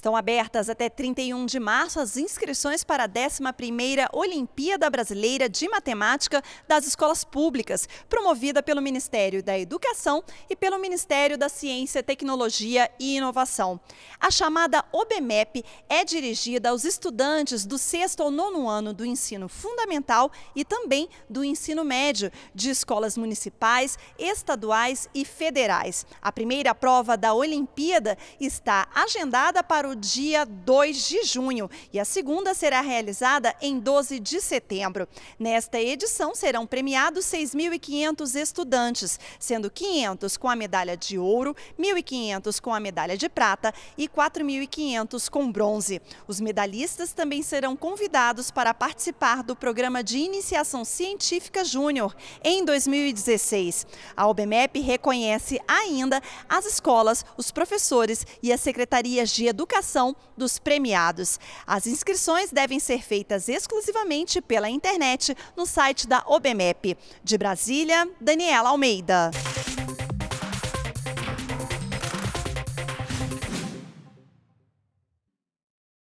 Estão abertas até 31 de março as inscrições para a 11ª Olimpíada Brasileira de Matemática das Escolas Públicas, promovida pelo Ministério da Educação e pelo Ministério da Ciência, Tecnologia e Inovação. A chamada OBMEP é dirigida aos estudantes do 6 ao 9 ano do ensino fundamental e também do ensino médio, de escolas municipais, estaduais e federais. A primeira prova da Olimpíada está agendada para o o dia 2 de junho e a segunda será realizada em 12 de setembro. Nesta edição serão premiados 6.500 estudantes, sendo 500 com a medalha de ouro, 1.500 com a medalha de prata e 4.500 com bronze. Os medalhistas também serão convidados para participar do programa de iniciação científica júnior em 2016. A OBMEP reconhece ainda as escolas, os professores e as secretarias de educação divulgação dos premiados. As inscrições devem ser feitas exclusivamente pela internet no site da OBMEP. De Brasília, Daniela Almeida.